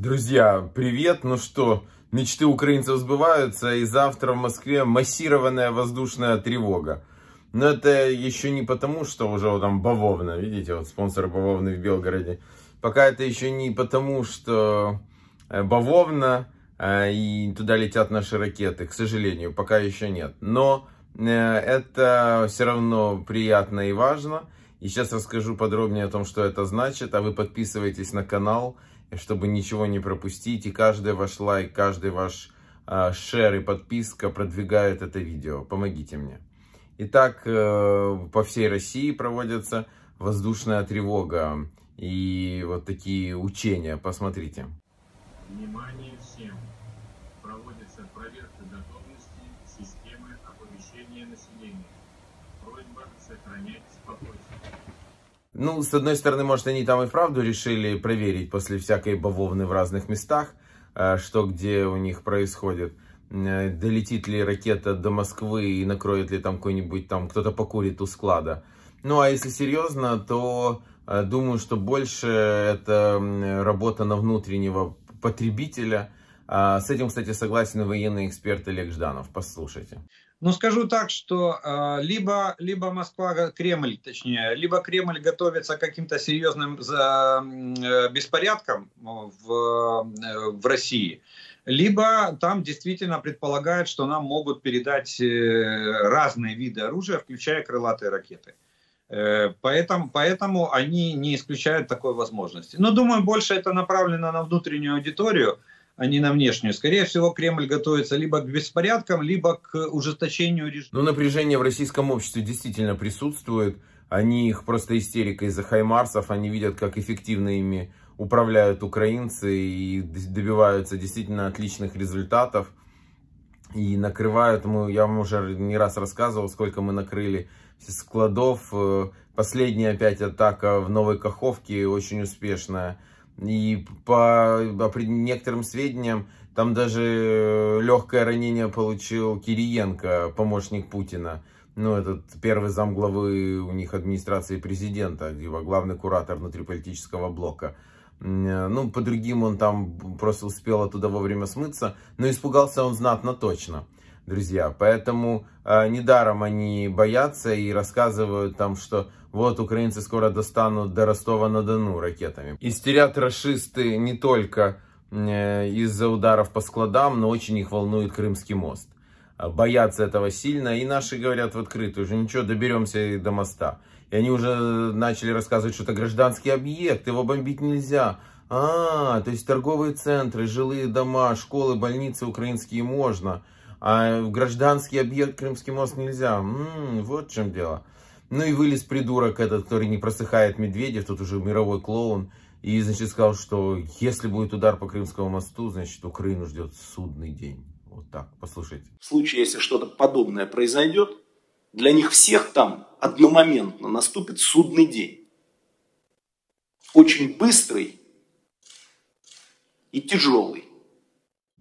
Друзья, привет! Ну что, мечты украинцев сбываются, и завтра в Москве массированная воздушная тревога. Но это еще не потому, что уже там бавовна, видите, вот спонсор бавовны в Белгороде. Пока это еще не потому, что э, бавовна, э, и туда летят наши ракеты, к сожалению, пока еще нет. Но э, это все равно приятно и важно. И сейчас расскажу подробнее о том, что это значит, а вы подписывайтесь на канал чтобы ничего не пропустить. И каждый ваш лайк, каждый ваш а, шер и подписка продвигает это видео. Помогите мне. Итак, э, по всей России проводится воздушная тревога и вот такие учения. Посмотрите. Внимание всем! Проводится проверка готовности системы оповещения населения. Просьба сохранять спокойствие. Ну, с одной стороны, может, они там и правду решили проверить после всякой бавовны в разных местах, э, что где у них происходит. Э, долетит ли ракета до Москвы и накроет ли там какой-нибудь, там кто-то покурит у склада. Ну, а если серьезно, то э, думаю, что больше это работа на внутреннего потребителя. А, с этим, кстати, согласен военный эксперт Олег Жданов. Послушайте. Ну, скажу так, что э, либо, либо Москва, Кремль, точнее, либо Кремль готовится к каким-то серьезным за, э, беспорядкам э, в, э, в России, либо там действительно предполагают, что нам могут передать э, разные виды оружия, включая крылатые ракеты. Э, поэтому, поэтому они не исключают такой возможности. Но думаю, больше это направлено на внутреннюю аудиторию – а не на внешнюю. Скорее всего, Кремль готовится либо к беспорядкам, либо к ужесточению режима. Но ну, напряжение в российском обществе действительно присутствует. Они их просто истерика из-за хаймарсов, они видят, как эффективно ими управляют украинцы и добиваются действительно отличных результатов. И накрывают, мы, я вам уже не раз рассказывал, сколько мы накрыли складов. Э, последняя опять атака в Новой Каховке очень успешная. И по, по некоторым сведениям, там даже э, легкое ранение получил Кириенко, помощник Путина. Ну, этот первый замглавы у них администрации президента, его главный куратор внутриполитического блока. Э, ну, по другим он там просто успел оттуда вовремя смыться, но испугался он знатно точно друзья. Поэтому э, недаром они боятся и рассказывают там, что вот украинцы скоро достанут до Ростова-на-Дону ракетами. Истерят расисты не только э, из-за ударов по складам, но очень их волнует Крымский мост. А, боятся этого сильно, и наши говорят в открытую, уже ничего, доберемся до моста. И они уже начали рассказывать, что это гражданский объект, его бомбить нельзя. А, то есть торговые центры, жилые дома, школы, больницы украинские можно а гражданский объект Крымский мост нельзя. М-м, вот в чем дело. Ну и вылез придурок этот, который не просыхает Медведев, тут уже мировой клоун. И, значит, сказал, что если будет удар по Крымскому мосту, значит, Украину ждет судный день. Вот так, послушайте. В случае, если что-то подобное произойдет, для них всех там одномоментно наступит судный день. Очень быстрый и тяжелый.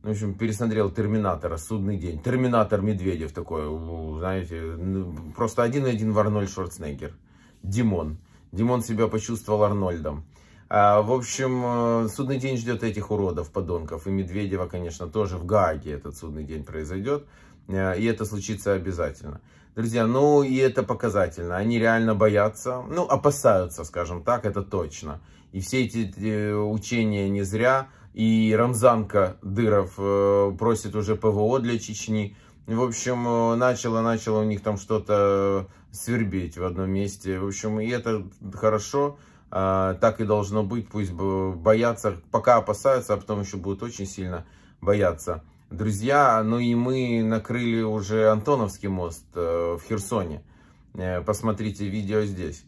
В общем, пересмотрел Терминатора, судный день. Терминатор Медведев такой, знаете, просто один-один в Арнольд Шварценеггер. Димон. Димон себя почувствовал Арнольдом. А, в общем, э, судный день ждет этих уродов, подонков. И Медведева, конечно, тоже в Гааге этот судный день произойдет. Э, и это случится обязательно. Друзья, ну и это показательно. Они реально боятся, ну опасаются, скажем так, это точно. И все эти э, учения не зря и Рамзанка Дыров э, просит уже ПВО для Чечни. В общем, начало-начало э, у них там что-то свербеть в одном месте. В общем, и это хорошо, а, так и должно быть. Пусть боятся, пока опасаются, а потом еще будут очень сильно бояться. Друзья, ну и мы накрыли уже Антоновский мост э, в Херсоне. Посмотрите видео здесь.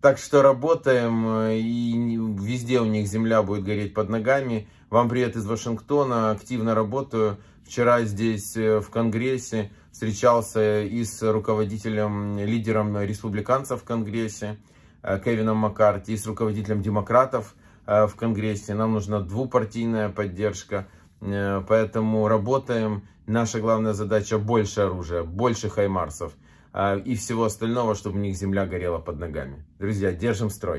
Так что работаем, э, и везде у них земля будет гореть под ногами. Вам привет из Вашингтона, активно работаю. Вчера здесь э, в Конгрессе встречался и с руководителем, лидером республиканцев в Конгрессе, э, Кевином Маккарти, и с руководителем демократов в Конгрессе. Нам нужна двупартийная поддержка, поэтому работаем. Наша главная задача – больше оружия, больше хаймарсов – а, и всего остального, чтобы у них земля горела под ногами. Друзья, держим строй.